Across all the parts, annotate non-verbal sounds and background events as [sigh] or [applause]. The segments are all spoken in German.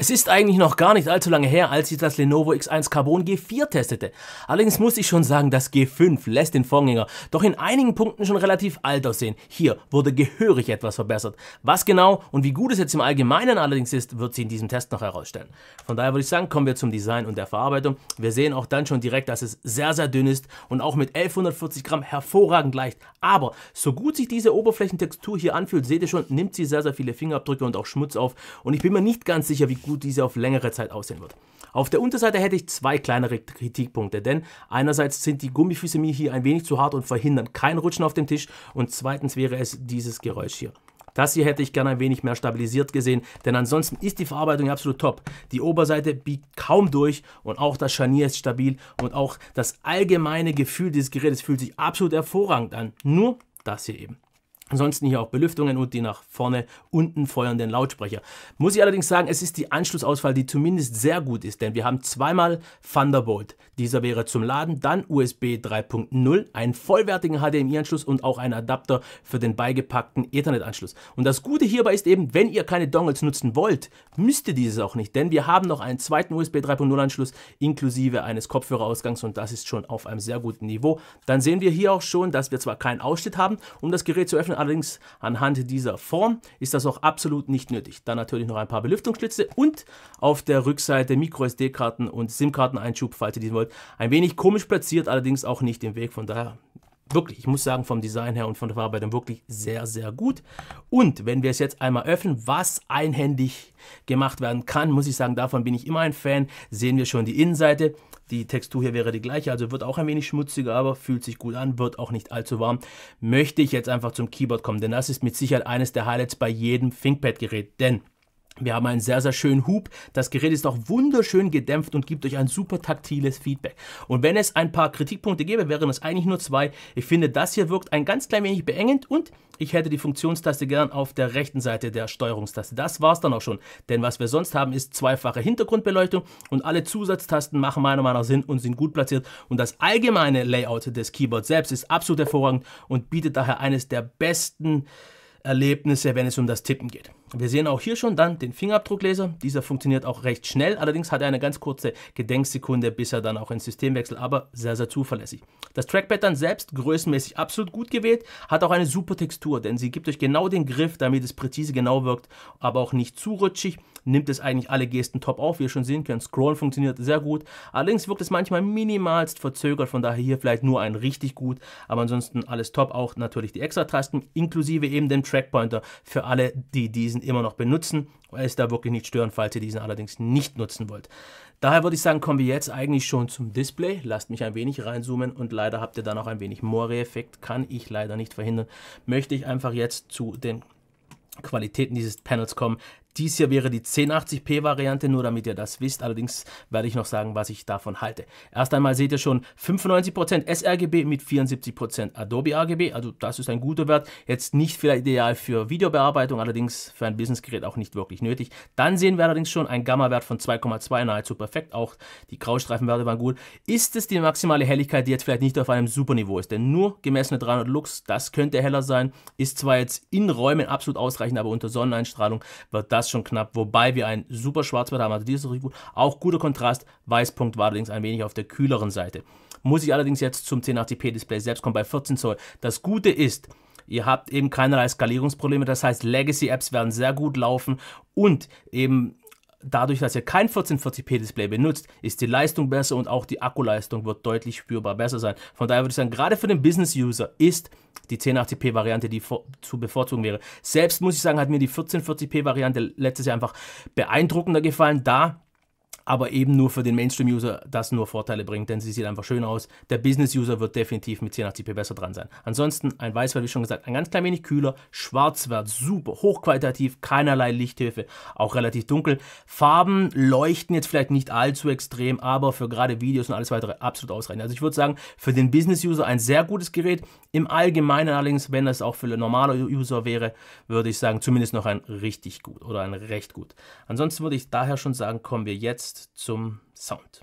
Es ist eigentlich noch gar nicht allzu lange her, als ich das Lenovo X1 Carbon G4 testete. Allerdings muss ich schon sagen, das G5 lässt den Vorgänger doch in einigen Punkten schon relativ alt aussehen. Hier wurde gehörig etwas verbessert. Was genau und wie gut es jetzt im Allgemeinen allerdings ist, wird sich in diesem Test noch herausstellen. Von daher würde ich sagen, kommen wir zum Design und der Verarbeitung. Wir sehen auch dann schon direkt, dass es sehr, sehr dünn ist und auch mit 1140 Gramm hervorragend leicht. Aber so gut sich diese Oberflächentextur hier anfühlt, seht ihr schon, nimmt sie sehr, sehr viele Fingerabdrücke und auch Schmutz auf. Und ich bin mir nicht ganz sicher, wie gut gut diese auf längere Zeit aussehen wird. Auf der Unterseite hätte ich zwei kleinere Kritikpunkte, denn einerseits sind die Gummifüße mir hier ein wenig zu hart und verhindern kein Rutschen auf dem Tisch und zweitens wäre es dieses Geräusch hier. Das hier hätte ich gerne ein wenig mehr stabilisiert gesehen, denn ansonsten ist die Verarbeitung absolut top. Die Oberseite biegt kaum durch und auch das Scharnier ist stabil und auch das allgemeine Gefühl dieses Gerätes fühlt sich absolut hervorragend an. Nur das hier eben. Ansonsten hier auch Belüftungen und die nach vorne unten feuernden Lautsprecher. Muss ich allerdings sagen, es ist die Anschlussauswahl, die zumindest sehr gut ist, denn wir haben zweimal Thunderbolt. Dieser wäre zum Laden, dann USB 3.0, einen vollwertigen HDMI-Anschluss und auch einen Adapter für den beigepackten Ethernet-Anschluss. Und das Gute hierbei ist eben, wenn ihr keine Dongles nutzen wollt, müsst ihr dieses auch nicht, denn wir haben noch einen zweiten USB 3.0-Anschluss inklusive eines Kopfhörerausgangs und das ist schon auf einem sehr guten Niveau. Dann sehen wir hier auch schon, dass wir zwar keinen Ausschnitt haben, um das Gerät zu öffnen, Allerdings anhand dieser Form ist das auch absolut nicht nötig. Dann natürlich noch ein paar Belüftungsschlitze und auf der Rückseite MicroSD-Karten und sim karten einschub falls ihr diesen wollt. Ein wenig komisch platziert, allerdings auch nicht im Weg. Von daher wirklich, ich muss sagen, vom Design her und von der Verarbeitung wirklich sehr, sehr gut. Und wenn wir es jetzt einmal öffnen, was einhändig gemacht werden kann, muss ich sagen, davon bin ich immer ein Fan. Sehen wir schon die Innenseite. Die Textur hier wäre die gleiche, also wird auch ein wenig schmutziger, aber fühlt sich gut an, wird auch nicht allzu warm. Möchte ich jetzt einfach zum Keyboard kommen, denn das ist mit Sicherheit eines der Highlights bei jedem ThinkPad-Gerät. Denn wir haben einen sehr, sehr schönen Hub. Das Gerät ist auch wunderschön gedämpft und gibt euch ein super taktiles Feedback. Und wenn es ein paar Kritikpunkte gäbe, wären es eigentlich nur zwei. Ich finde, das hier wirkt ein ganz klein wenig beengend und ich hätte die Funktionstaste gern auf der rechten Seite der Steuerungstaste. Das war's dann auch schon. Denn was wir sonst haben, ist zweifache Hintergrundbeleuchtung und alle Zusatztasten machen meiner Meinung nach Sinn und sind gut platziert. Und das allgemeine Layout des Keyboards selbst ist absolut hervorragend und bietet daher eines der besten Erlebnisse, wenn es um das Tippen geht. Wir sehen auch hier schon dann den Fingerabdruckleser. Dieser funktioniert auch recht schnell, allerdings hat er eine ganz kurze Gedenksekunde, bis er dann auch ins System wechselt, aber sehr, sehr zuverlässig. Das Trackpad dann selbst größenmäßig absolut gut gewählt, hat auch eine super Textur, denn sie gibt euch genau den Griff, damit es präzise genau wirkt, aber auch nicht zu rutschig, nimmt es eigentlich alle Gesten top auf, wie ihr schon sehen könnt. Scroll funktioniert sehr gut, allerdings wirkt es manchmal minimalst verzögert, von daher hier vielleicht nur ein richtig gut, aber ansonsten alles top, auch natürlich die Extra-Tasten inklusive eben dem Trackpointer für alle, die diesen diesen immer noch benutzen, weil es da wirklich nicht stören, falls ihr diesen allerdings nicht nutzen wollt. Daher würde ich sagen, kommen wir jetzt eigentlich schon zum Display. Lasst mich ein wenig reinzoomen und leider habt ihr dann auch ein wenig Moire-Effekt, kann ich leider nicht verhindern. Möchte ich einfach jetzt zu den Qualitäten dieses Panels kommen, dies hier wäre die 1080p-Variante, nur damit ihr das wisst. Allerdings werde ich noch sagen, was ich davon halte. Erst einmal seht ihr schon 95% sRGB mit 74% Adobe RGB. Also das ist ein guter Wert. Jetzt nicht vielleicht ideal für Videobearbeitung, allerdings für ein Businessgerät auch nicht wirklich nötig. Dann sehen wir allerdings schon einen Gamma-Wert von 2,2, nahezu perfekt. Auch die Graustreifenwerte waren gut. Ist es die maximale Helligkeit, die jetzt vielleicht nicht auf einem Superniveau ist? Denn nur gemessene 300 Lux, das könnte heller sein. Ist zwar jetzt in Räumen absolut ausreichend, aber unter Sonneneinstrahlung wird das schon knapp, wobei wir ein super Schwarzwert haben, also die ist gut. Auch guter Kontrast, Weißpunkt war allerdings ein wenig auf der kühleren Seite. Muss ich allerdings jetzt zum 1080p Display selbst kommen bei 14 Zoll. Das Gute ist, ihr habt eben keinerlei Skalierungsprobleme, das heißt Legacy Apps werden sehr gut laufen und eben Dadurch, dass ihr kein 1440p-Display benutzt, ist die Leistung besser und auch die Akkuleistung wird deutlich spürbar besser sein. Von daher würde ich sagen, gerade für den Business-User ist die 1080p-Variante die zu bevorzugen wäre. Selbst muss ich sagen, hat mir die 1440p-Variante letztes Jahr einfach beeindruckender gefallen, da aber eben nur für den Mainstream-User das nur Vorteile bringt, denn sie sieht einfach schön aus. Der Business-User wird definitiv mit 1080p besser dran sein. Ansonsten ein Weißwert, wie schon gesagt, ein ganz klein wenig kühler, Schwarzwert super, hochqualitativ, keinerlei Lichthilfe, auch relativ dunkel. Farben leuchten jetzt vielleicht nicht allzu extrem, aber für gerade Videos und alles weitere absolut ausreichend. Also ich würde sagen, für den Business-User ein sehr gutes Gerät. Im Allgemeinen allerdings, wenn das auch für den normalen User wäre, würde ich sagen, zumindest noch ein richtig gut oder ein recht gut. Ansonsten würde ich daher schon sagen, kommen wir jetzt zum Sound.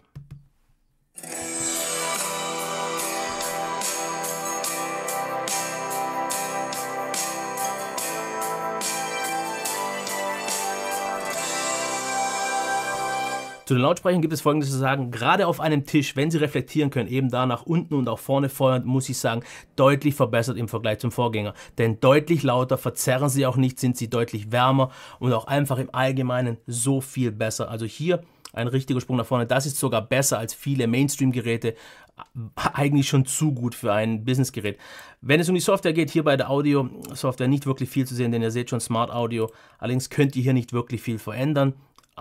Zu den Lautsprechern gibt es folgendes zu sagen, gerade auf einem Tisch, wenn sie reflektieren können, eben da nach unten und auch vorne feuern, muss ich sagen, deutlich verbessert im Vergleich zum Vorgänger. Denn deutlich lauter, verzerren sie auch nicht, sind sie deutlich wärmer und auch einfach im Allgemeinen so viel besser. Also hier ein richtiger Sprung nach vorne. Das ist sogar besser als viele Mainstream-Geräte, eigentlich schon zu gut für ein Business-Gerät. Wenn es um die Software geht, hier bei der Audio-Software nicht wirklich viel zu sehen, denn ihr seht schon Smart Audio. Allerdings könnt ihr hier nicht wirklich viel verändern.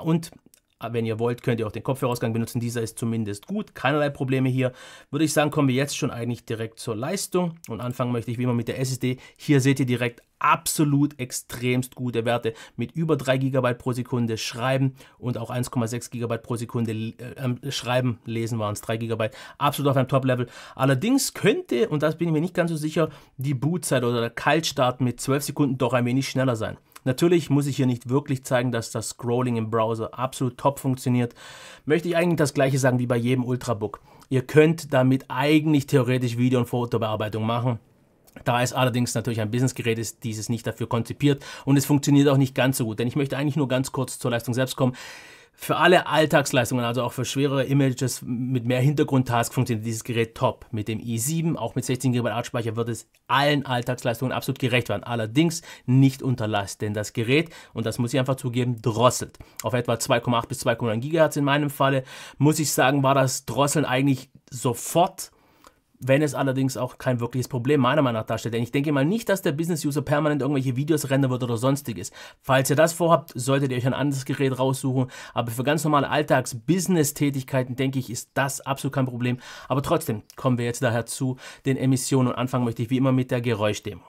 Und Ah, wenn ihr wollt, könnt ihr auch den Kopfhörerausgang benutzen. Dieser ist zumindest gut. Keinerlei Probleme hier. Würde ich sagen, kommen wir jetzt schon eigentlich direkt zur Leistung. Und anfangen möchte ich wie immer mit der SSD. Hier seht ihr direkt absolut extremst gute Werte mit über 3 GB pro Sekunde schreiben und auch 1,6 GB pro Sekunde äh, ähm, schreiben, lesen waren es 3 GB, absolut auf einem Top-Level. Allerdings könnte, und das bin ich mir nicht ganz so sicher, die Bootzeit oder der Kaltstart mit 12 Sekunden doch ein wenig schneller sein. Natürlich muss ich hier nicht wirklich zeigen, dass das Scrolling im Browser absolut top funktioniert. Möchte ich eigentlich das gleiche sagen wie bei jedem Ultrabook. Ihr könnt damit eigentlich theoretisch Video- und Fotobearbeitung machen. Da es allerdings natürlich ein Businessgerät ist, dieses nicht dafür konzipiert und es funktioniert auch nicht ganz so gut, denn ich möchte eigentlich nur ganz kurz zur Leistung selbst kommen. Für alle Alltagsleistungen, also auch für schwerere Images mit mehr Hintergrundtask, funktioniert dieses Gerät top. Mit dem i7, auch mit 16 GB Artspeicher, wird es allen Alltagsleistungen absolut gerecht werden. Allerdings nicht unter Last, denn das Gerät, und das muss ich einfach zugeben, drosselt. Auf etwa 2,8 bis 2,9 GHz in meinem Falle, muss ich sagen, war das Drosseln eigentlich sofort wenn es allerdings auch kein wirkliches Problem meiner Meinung nach darstellt. Denn ich denke mal nicht, dass der Business-User permanent irgendwelche Videos rendern wird oder sonstiges. Falls ihr das vorhabt, solltet ihr euch ein anderes Gerät raussuchen. Aber für ganz normale Alltags-Business-Tätigkeiten, denke ich, ist das absolut kein Problem. Aber trotzdem kommen wir jetzt daher zu den Emissionen und anfangen möchte ich wie immer mit der Geräuschdemo.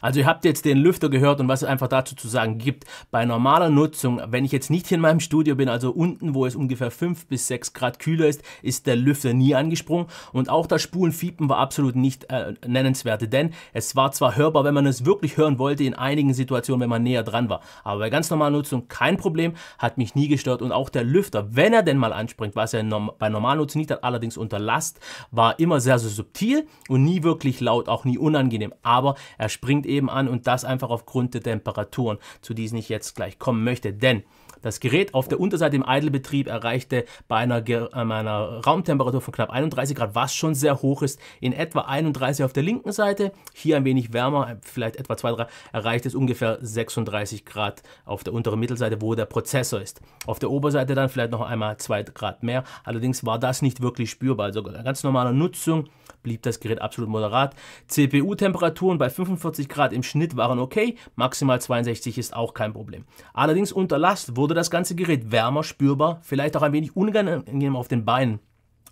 Also ihr habt jetzt den Lüfter gehört und was es einfach dazu zu sagen gibt. Bei normaler Nutzung, wenn ich jetzt nicht hier in meinem Studio bin, also unten, wo es ungefähr 5 bis 6 Grad kühler ist, ist der Lüfter nie angesprungen und auch das Spulenfiepen war absolut nicht äh, nennenswerte, denn es war zwar hörbar, wenn man es wirklich hören wollte, in einigen Situationen, wenn man näher dran war, aber bei ganz normaler Nutzung kein Problem, hat mich nie gestört und auch der Lüfter, wenn er denn mal anspringt, was er norm bei normaler Nutzung nicht hat, allerdings unter Last, war immer sehr, sehr subtil und nie wirklich laut, auch nie unangenehm, aber er springt eben an und das einfach aufgrund der Temperaturen, zu diesen ich jetzt gleich kommen möchte. Denn das Gerät auf der Unterseite im Idle-Betrieb erreichte bei einer, äh, einer, Raumtemperatur von knapp 31 Grad, was schon sehr hoch ist, in etwa 31 auf der linken Seite, hier ein wenig wärmer, äh, vielleicht etwa 2, 3, erreicht es ungefähr 36 Grad auf der unteren Mittelseite, wo der Prozessor ist. Auf der Oberseite dann vielleicht noch einmal 2 Grad mehr, allerdings war das nicht wirklich spürbar, also ganz normaler Nutzung blieb das Gerät absolut moderat. CPU-Temperaturen bei 45 Grad im Schnitt waren okay, maximal 62 ist auch kein Problem. Allerdings unter Last wurde wurde das ganze Gerät wärmer, spürbar, vielleicht auch ein wenig unangenehm auf den Beinen.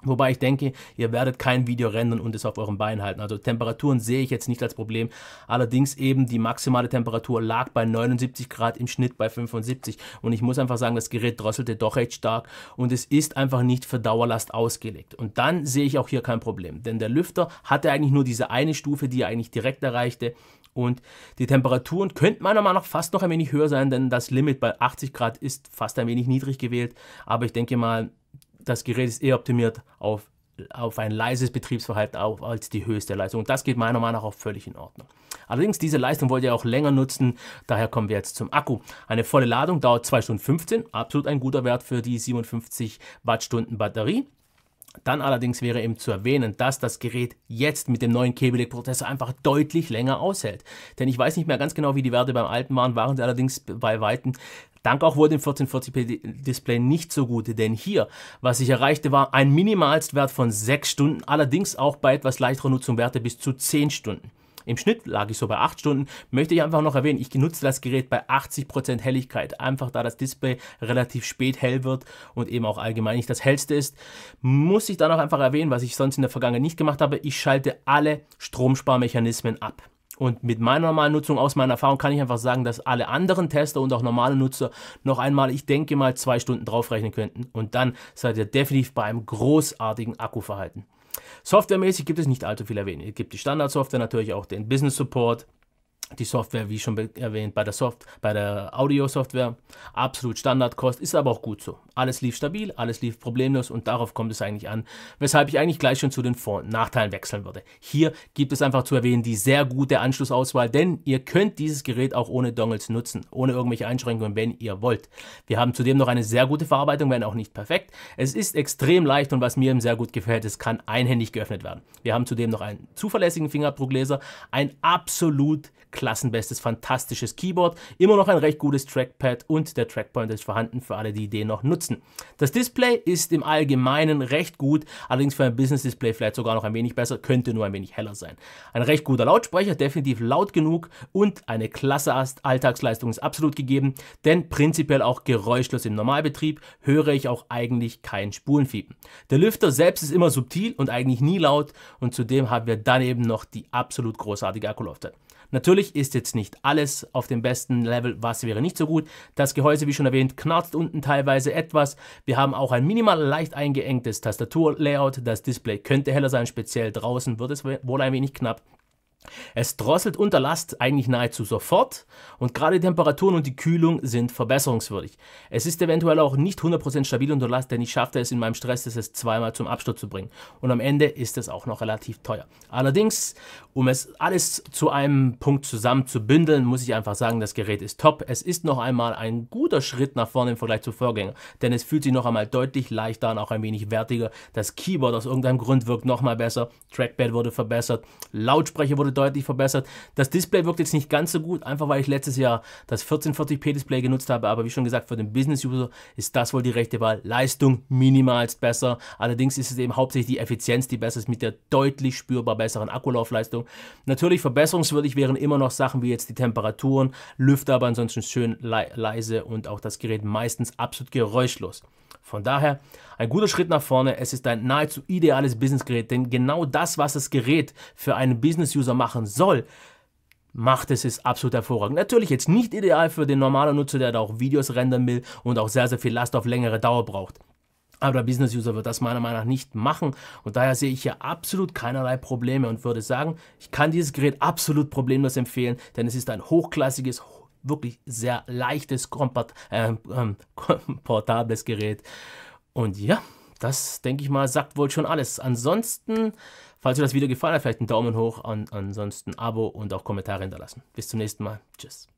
Wobei ich denke, ihr werdet kein Video rendern und es auf euren Beinen halten. Also Temperaturen sehe ich jetzt nicht als Problem. Allerdings eben die maximale Temperatur lag bei 79 Grad im Schnitt bei 75. Und ich muss einfach sagen, das Gerät drosselte doch recht stark und es ist einfach nicht für Dauerlast ausgelegt. Und dann sehe ich auch hier kein Problem. Denn der Lüfter hatte eigentlich nur diese eine Stufe, die er eigentlich direkt erreichte. Und die Temperaturen könnten meiner Meinung nach fast noch ein wenig höher sein, denn das Limit bei 80 Grad ist fast ein wenig niedrig gewählt. Aber ich denke mal, das Gerät ist eher optimiert auf, auf ein leises Betriebsverhalten auf, als die höchste Leistung. Und das geht meiner Meinung nach auch völlig in Ordnung. Allerdings, diese Leistung wollt ihr auch länger nutzen. Daher kommen wir jetzt zum Akku. Eine volle Ladung dauert 2 Stunden 15. Absolut ein guter Wert für die 57 Wattstunden Batterie. Dann allerdings wäre eben zu erwähnen, dass das Gerät jetzt mit dem neuen Kebelec-Prozessor einfach deutlich länger aushält. Denn ich weiß nicht mehr ganz genau, wie die Werte beim alten waren, waren sie allerdings bei Weitem Dank auch wohl dem 1440p-Display nicht so gut, denn hier, was ich erreichte, war ein Minimalstwert von 6 Stunden, allerdings auch bei etwas leichterer Nutzung Werte bis zu 10 Stunden. Im Schnitt lag ich so bei 8 Stunden. Möchte ich einfach noch erwähnen, ich nutze das Gerät bei 80% Helligkeit, einfach da das Display relativ spät hell wird und eben auch allgemein nicht das hellste ist. Muss ich da noch einfach erwähnen, was ich sonst in der Vergangenheit nicht gemacht habe, ich schalte alle Stromsparmechanismen ab. Und mit meiner normalen Nutzung, aus meiner Erfahrung, kann ich einfach sagen, dass alle anderen Tester und auch normale Nutzer noch einmal, ich denke mal, zwei Stunden draufrechnen könnten. Und dann seid ihr definitiv bei einem großartigen Akkuverhalten. Softwaremäßig gibt es nicht allzu viel erwähnt. Es gibt die Standardsoftware natürlich auch den Business Support, die Software, wie schon erwähnt, bei der, Soft bei der Audio-Software absolut Standardkost, ist aber auch gut so. Alles lief stabil, alles lief problemlos und darauf kommt es eigentlich an, weshalb ich eigentlich gleich schon zu den Vor- und Nachteilen wechseln würde. Hier gibt es einfach zu erwähnen die sehr gute Anschlussauswahl, denn ihr könnt dieses Gerät auch ohne Dongles nutzen, ohne irgendwelche Einschränkungen, wenn ihr wollt. Wir haben zudem noch eine sehr gute Verarbeitung, wenn auch nicht perfekt. Es ist extrem leicht und was mir eben sehr gut gefällt, es kann einhändig geöffnet werden. Wir haben zudem noch einen zuverlässigen Fingerabdruckleser, ein absolut klassenbestes, fantastisches Keyboard, immer noch ein recht gutes Trackpad und der Trackpoint ist vorhanden für alle, die den noch nutzen. Das Display ist im Allgemeinen recht gut, allerdings für ein Business Display vielleicht sogar noch ein wenig besser, könnte nur ein wenig heller sein. Ein recht guter Lautsprecher, definitiv laut genug und eine klasse Alltagsleistung ist absolut gegeben, denn prinzipiell auch geräuschlos im Normalbetrieb höre ich auch eigentlich kein Spulenfiepen. Der Lüfter selbst ist immer subtil und eigentlich nie laut und zudem haben wir dann eben noch die absolut großartige Akkulaufzeit. Natürlich ist jetzt nicht alles auf dem besten Level, was wäre nicht so gut. Das Gehäuse, wie schon erwähnt, knarzt unten teilweise etwas. Wir haben auch ein minimal leicht eingeengtes Tastaturlayout. Das Display könnte heller sein, speziell draußen wird es wohl ein wenig knapp. Es drosselt unter Last eigentlich nahezu sofort und gerade die Temperaturen und die Kühlung sind verbesserungswürdig. Es ist eventuell auch nicht 100% stabil unter Last, denn ich schaffte es in meinem Stress, es zweimal zum Absturz zu bringen. Und am Ende ist es auch noch relativ teuer. Allerdings, um es alles zu einem Punkt zusammen zu bündeln, muss ich einfach sagen, das Gerät ist top. Es ist noch einmal ein guter Schritt nach vorne im Vergleich zu Vorgänger, denn es fühlt sich noch einmal deutlich leichter und auch ein wenig wertiger. Das Keyboard aus irgendeinem Grund wirkt noch mal besser, Trackpad wurde verbessert, Lautsprecher wurde wurde deutlich verbessert. Das Display wirkt jetzt nicht ganz so gut, einfach weil ich letztes Jahr das 1440p Display genutzt habe, aber wie schon gesagt, für den Business-User ist das wohl die rechte Wahl. Leistung minimalst besser, allerdings ist es eben hauptsächlich die Effizienz, die besser ist, mit der deutlich spürbar besseren Akkulaufleistung. Natürlich verbesserungswürdig wären immer noch Sachen wie jetzt die Temperaturen, Lüfter, aber ansonsten schön leise und auch das Gerät meistens absolut geräuschlos. Von daher ein guter Schritt nach vorne. Es ist ein nahezu ideales Businessgerät, denn genau das, was das Gerät für einen Business-User machen soll, macht es, ist absolut hervorragend. Natürlich jetzt nicht ideal für den normalen Nutzer, der da auch Videos rendern will und auch sehr, sehr viel Last auf längere Dauer braucht. Aber der Business-User wird das meiner Meinung nach nicht machen und daher sehe ich hier absolut keinerlei Probleme und würde sagen, ich kann dieses Gerät absolut problemlos empfehlen, denn es ist ein hochklassiges, wirklich sehr leichtes, komport äh, ähm, ähm [laughs] portables Gerät. Und ja, das denke ich mal, sagt wohl schon alles. Ansonsten, falls euch das Video gefallen hat, vielleicht einen Daumen hoch. An ansonsten Abo und auch Kommentare hinterlassen. Bis zum nächsten Mal. Tschüss.